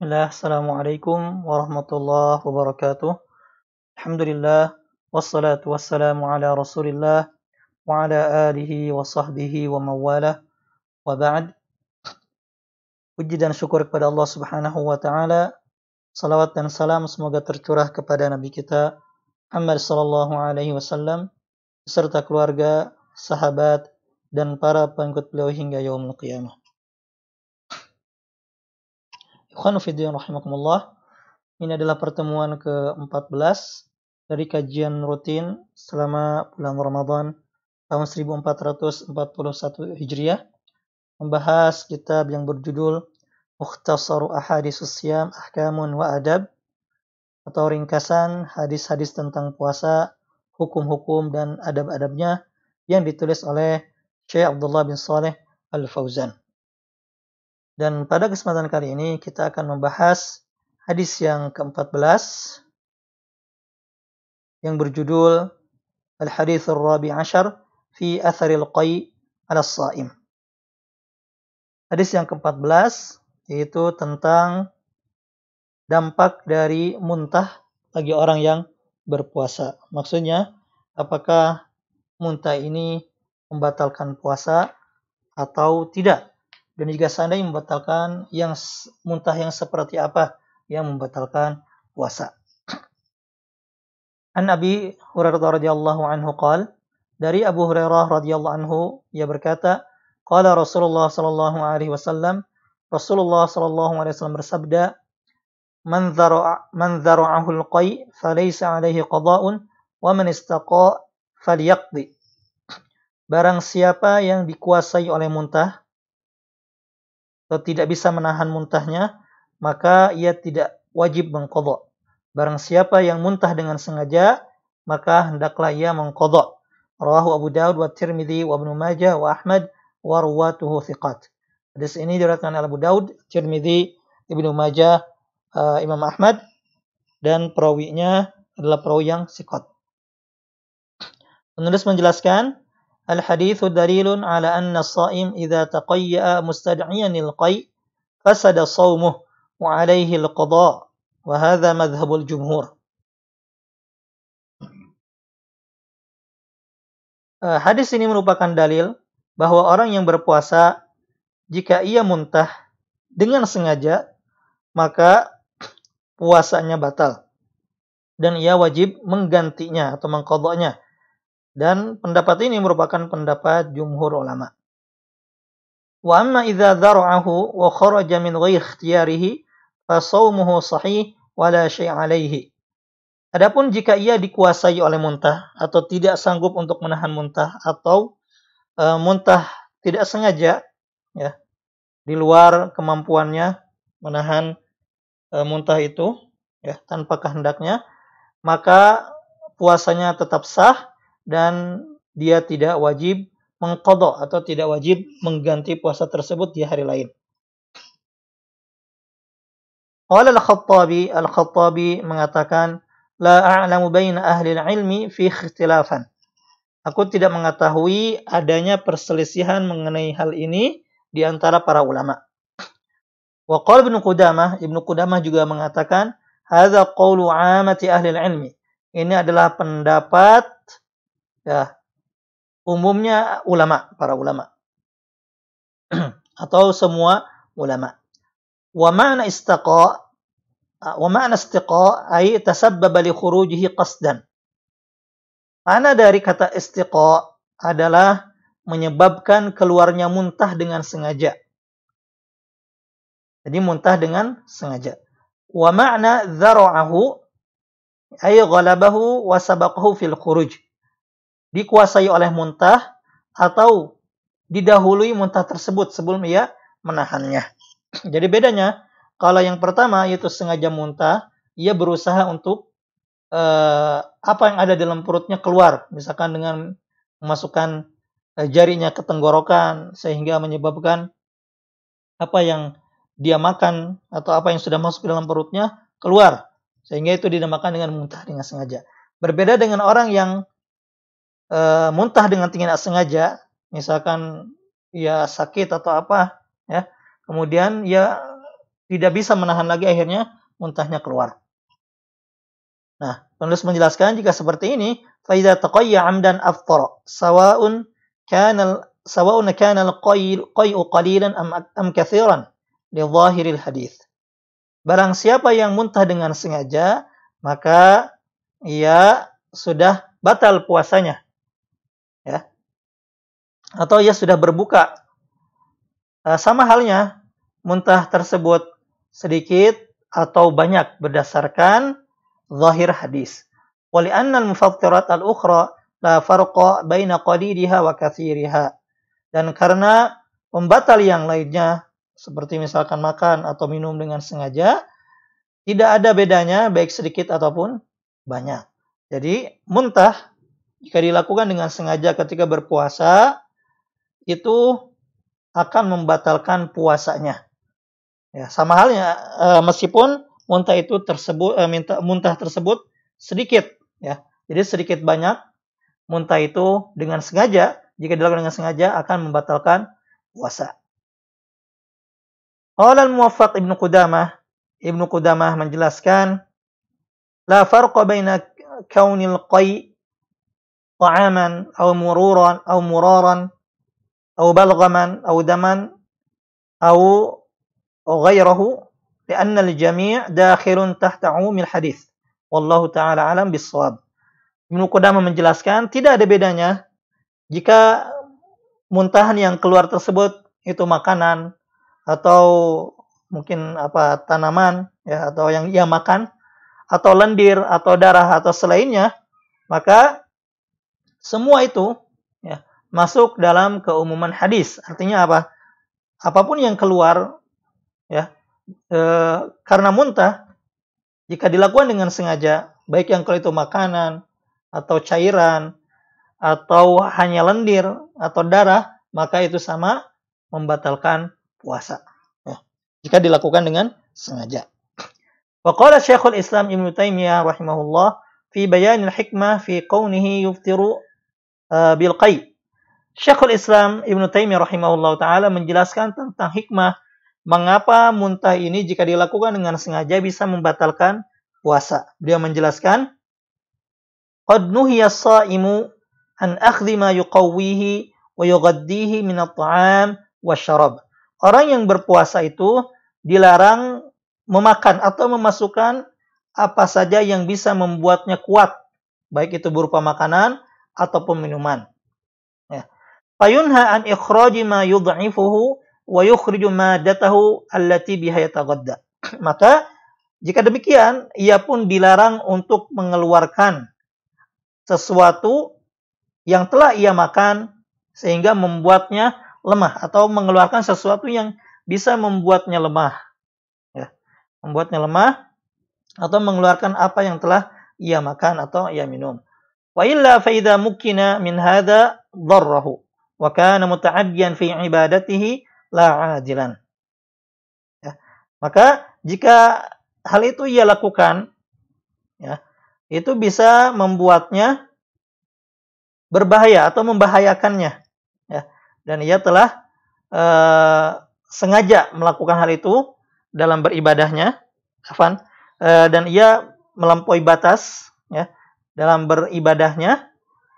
Bismillah, Assalamualaikum warahmatullahi wabarakatuh. Alhamdulillah, wassalatu wassalamu ala rasulillah, wa ala alihi wa sahbihi wa mawala, wa ba'd. Puji dan syukur kepada Allah subhanahu wa ta'ala. Salawat dan salam semoga tercurah kepada Nabi kita, Muhammad sallallahu alaihi wasallam, serta keluarga, sahabat, dan para pengikut beliau hingga yaumul qiyamah. Ikhwanufidiyun Rahimakumullah. Ini adalah pertemuan ke-14 dari kajian rutin selama bulan Ramadan tahun 1441 Hijriah membahas kitab yang berjudul Mukhtasaru Ahadisus Siyam Ahkamun wa Adab atau ringkasan hadis-hadis tentang puasa, hukum-hukum dan adab-adabnya yang ditulis oleh Syekh Abdullah bin Saleh Al-Fauzan. Dan pada kesempatan kali ini kita akan membahas hadis yang ke-14 yang berjudul Al-Hadis Rabi Ashar fi Atharil Qai ala Saim. Hadis yang ke-14 yaitu tentang dampak dari muntah bagi orang yang berpuasa. Maksudnya, apakah muntah ini membatalkan puasa atau tidak? Dan jika seandainya membatalkan yang muntah yang seperti apa yang membatalkan puasa. An Nabi Hurairah radhiyallahu anhu qal dari Abu Hurairah radhiyallahu anhu ia berkata qala Rasulullah sallallahu alaihi wasallam Rasulullah sallallahu alaihi wasallam bersabda man dharu man dzara'ahu al-qai falaysa alaihi qada'un wa man istaqa falyaqdi Barang siapa yang dikuasai oleh muntah atau tidak bisa menahan muntahnya, maka ia tidak wajib mengkodok. Barang siapa yang muntah dengan sengaja, maka hendaklah ia mengkodok. Rawahu Abu Daud wa Tirmidhi wa Ibn Majah wa Ahmad wa ruwatuhu thiqat. Hadis ini diriwayatkan oleh Abu Daud, Tirmidzi, Ibn Majah, uh, Imam Ahmad dan perawinya adalah perawi yang sikot. Penulis menjelaskan الحديث دليل على أن الصائم إذا تقيأ مستدعيا القيء فسد صومه وعليه القضاء وهذا مذهب الجمهور Hadis ini merupakan dalil bahwa orang yang berpuasa jika ia muntah dengan sengaja maka puasanya batal dan ia wajib menggantinya atau mengkodoknya dan pendapat ini merupakan pendapat jumhur ulama. Wa amma idza dhara'ahu wa kharaja min ghairi ikhtiyarihi sawmuhu sahih wa la syai' alaihi. Adapun jika ia dikuasai oleh muntah atau tidak sanggup untuk menahan muntah atau e, muntah tidak sengaja ya di luar kemampuannya menahan e, muntah itu ya tanpa kehendaknya maka puasanya tetap sah dan dia tidak wajib mengkodok atau tidak wajib mengganti puasa tersebut di hari lain. Qala al-Khattabi, al-Khattabi mengatakan, La a'lamu baina ahli ilmi fi ikhtilafan. Aku tidak mengetahui adanya perselisihan mengenai hal ini di antara para ulama. Wa qala Ibnu Qudamah, Ibnu Qudamah juga mengatakan, hadza qawlu 'amati ahli ilmi. Ini adalah pendapat ya umumnya ulama para ulama atau semua ulama wa ma'na istaqa wa ma'na istiqa ay tasabbaba li khurujihi qasdan Mana dari kata istiqa adalah menyebabkan keluarnya muntah dengan sengaja. Jadi muntah dengan sengaja. Wa ma'na dzara'ahu ay ghalabahu wa sabaqahu fil khuruj dikuasai oleh muntah atau didahului muntah tersebut sebelum ia menahannya. Jadi bedanya, kalau yang pertama yaitu sengaja muntah, ia berusaha untuk eh, apa yang ada dalam perutnya keluar, misalkan dengan memasukkan eh, jarinya ke tenggorokan sehingga menyebabkan apa yang dia makan atau apa yang sudah masuk ke dalam perutnya keluar sehingga itu dinamakan dengan muntah dengan sengaja. Berbeda dengan orang yang e, muntah dengan tidak sengaja, misalkan ya sakit atau apa, ya kemudian ya tidak bisa menahan lagi akhirnya muntahnya keluar. Nah, penulis menjelaskan jika seperti ini, faida taqayya amdan aftara sawa'un kana sawa'un kana al-qay'u qalilan am am katsiran li zahiril hadith. Barang siapa yang muntah dengan sengaja, maka ia sudah batal puasanya atau ia sudah berbuka. E, sama halnya, muntah tersebut sedikit atau banyak berdasarkan zahir hadis. وَلِأَنَّ الْمُفَطِّرَاتَ الْأُخْرَى لَا فَرْقَ بَيْنَ قَلِيلِهَا وَكَثِيرِهَا Dan karena pembatal yang lainnya, seperti misalkan makan atau minum dengan sengaja, tidak ada bedanya baik sedikit ataupun banyak. Jadi muntah jika dilakukan dengan sengaja ketika berpuasa itu akan membatalkan puasanya. Ya, sama halnya e, meskipun muntah itu tersebut e, minta, muntah tersebut sedikit ya. Jadi sedikit banyak muntah itu dengan sengaja jika dilakukan dengan sengaja akan membatalkan puasa. Qala al-Muwaffaq Ibnu Qudamah Ibnu Qudamah menjelaskan la farqa baina kaunil qai ta'aman aw mururan aw muraran أو بلغما أو دما أو غيره لأن الجميع داخل تحت عموم الحديث والله تعالى أعلم بالصواب Ibnu Qudamah menjelaskan tidak ada bedanya jika muntahan yang keluar tersebut itu makanan atau mungkin apa tanaman ya atau yang ia makan atau lendir atau darah atau selainnya maka semua itu masuk dalam keumuman hadis. Artinya apa? Apapun yang keluar ya e, karena muntah jika dilakukan dengan sengaja, baik yang kalau itu makanan atau cairan atau hanya lendir atau darah, maka itu sama membatalkan puasa. Ya. Jika dilakukan dengan sengaja. Waqala Syekhul Islam Ibn Taimiyah rahimahullah fi bayanil hikmah fi qawnihi yuftiru eh, bil Syekhul Islam Ibnu Taimiyah rahimahullah taala menjelaskan tentang hikmah mengapa muntah ini jika dilakukan dengan sengaja bisa membatalkan puasa. Beliau menjelaskan Qad nuhiya saimu an akhdhi ma yuqawwihi wa yughaddihi min at-ta'am wa syarab. Orang yang berpuasa itu dilarang memakan atau memasukkan apa saja yang bisa membuatnya kuat, baik itu berupa makanan ataupun minuman fayunha an ikhraji ma يضعفه wa yukhriju التي allati biha Maka jika demikian, ia pun dilarang untuk mengeluarkan sesuatu yang telah ia makan sehingga membuatnya lemah atau mengeluarkan sesuatu yang bisa membuatnya lemah. Ya, membuatnya lemah atau mengeluarkan apa yang telah ia makan atau ia minum. Wa illa fa idza min hadza wa kana muta'addiyan fi ibadatihi la ajilan. Ya. Maka jika hal itu ia lakukan, ya, itu bisa membuatnya berbahaya atau membahayakannya. Ya. Dan ia telah uh, sengaja melakukan hal itu dalam beribadahnya, Afan, uh, dan ia melampaui batas ya, dalam beribadahnya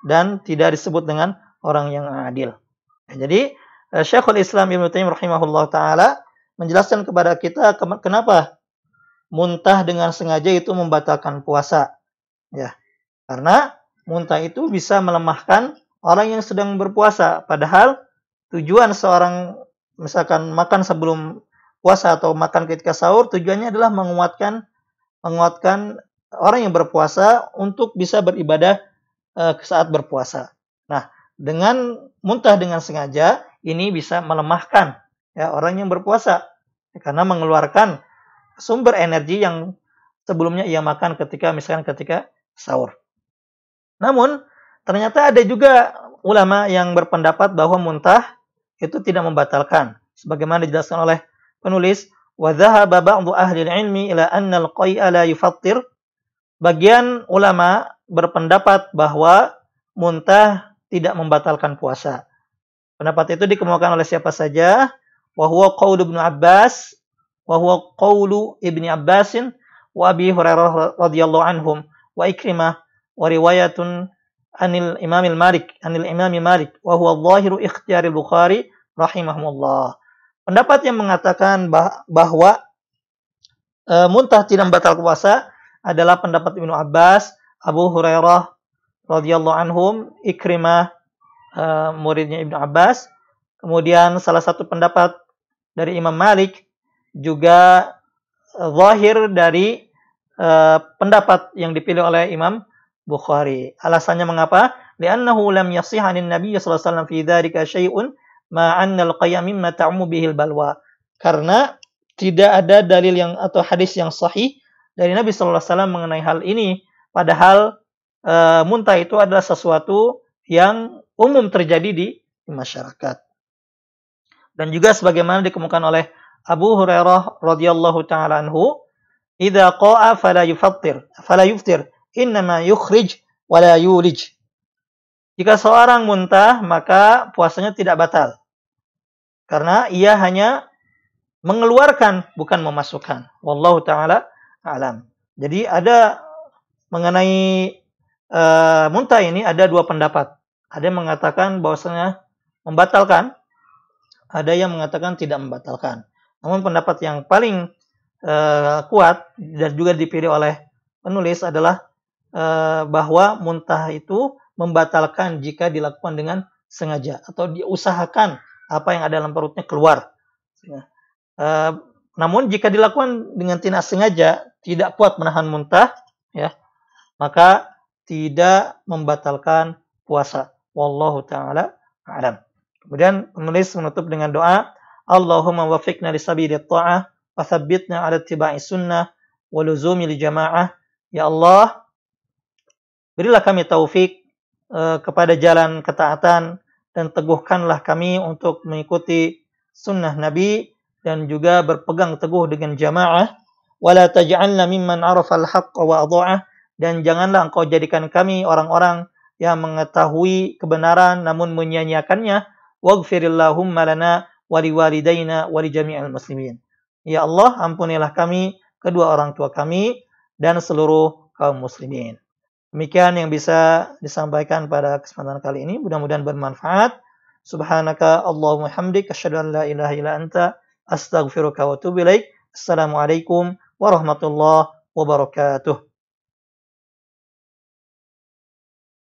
dan tidak disebut dengan orang yang adil. Jadi eh, Syekhul Islam Ibnu Taimiyah rahimahullah taala menjelaskan kepada kita kenapa muntah dengan sengaja itu membatalkan puasa. Ya. Karena muntah itu bisa melemahkan orang yang sedang berpuasa padahal tujuan seorang misalkan makan sebelum puasa atau makan ketika sahur tujuannya adalah menguatkan menguatkan orang yang berpuasa untuk bisa beribadah e, saat berpuasa. Nah, dengan muntah dengan sengaja ini bisa melemahkan ya orang yang berpuasa karena mengeluarkan sumber energi yang sebelumnya ia makan ketika misalkan ketika sahur. Namun ternyata ada juga ulama yang berpendapat bahwa muntah itu tidak membatalkan sebagaimana dijelaskan oleh penulis wa dhahaba ba'du ahli ilmi ila anna al-qai'a la yufattir bagian ulama berpendapat bahwa muntah tidak membatalkan puasa. Pendapat itu dikemukakan oleh siapa saja? Wa huwa qaulu Abbas, wa huwa qaulu Abbasin wa Abi Hurairah radhiyallahu anhum wa Ikrimah wa riwayatun anil Imam Malik, anil Imam Malik wa huwa dhahiru Bukhari rahimahumullah. Pendapat yang mengatakan bahwa e, muntah tidak membatalkan puasa adalah pendapat Ibnu Abbas, Abu Hurairah radhiyallahu anhum, Ikrimah uh, muridnya Ibnu Abbas. Kemudian salah satu pendapat dari Imam Malik juga uh, zahir dari uh, pendapat yang dipilih oleh Imam Bukhari. Alasannya mengapa? Li'annahu lam yasih anin Nabi sallallahu alaihi wasallam fi dzalika syai'un ma'annal mimma bihil balwa. Karena tidak ada dalil yang atau hadis yang sahih dari Nabi sallallahu alaihi wasallam mengenai hal ini padahal e, muntah itu adalah sesuatu yang umum terjadi di, masyarakat. Dan juga sebagaimana dikemukakan oleh Abu Hurairah radhiyallahu taala anhu, "Idza qa'a fala yufattir, fala yuftir, innama yukhrij wa Jika seorang muntah, maka puasanya tidak batal. Karena ia hanya mengeluarkan bukan memasukkan. Wallahu taala alam. Jadi ada mengenai uh, eh, muntah ini ada dua pendapat. Ada yang mengatakan bahwasanya membatalkan, ada yang mengatakan tidak membatalkan. Namun pendapat yang paling uh, kuat dan juga dipilih oleh penulis adalah uh, bahwa muntah itu membatalkan jika dilakukan dengan sengaja atau diusahakan apa yang ada dalam perutnya keluar. Uh, namun jika dilakukan dengan tidak sengaja, tidak kuat menahan muntah, ya, maka tidak membatalkan puasa. Wallahu taala alam. Kemudian penulis menutup dengan doa, Allahumma waffiqna li sabili ta'ah wa tsabbitna ala tiba'i sunnah wa luzumi li jama'ah. Ya Allah, berilah kami taufik eh, kepada jalan ketaatan dan teguhkanlah kami untuk mengikuti sunnah Nabi dan juga berpegang teguh dengan jamaah. Wala taj'alna mimman arafal haqqa wa adha'ah dan janganlah engkau jadikan kami orang-orang yang mengetahui kebenaran namun menyanyiakannya waghfirillahumma lana waliwalidayna walijami'al muslimin ya Allah ampunilah kami kedua orang tua kami dan seluruh kaum muslimin demikian yang bisa disampaikan pada kesempatan kali ini mudah-mudahan bermanfaat subhanaka allahumma hamdik asyhadu an la ilaha illa anta astaghfiruka wa atubu assalamualaikum warahmatullahi wabarakatuh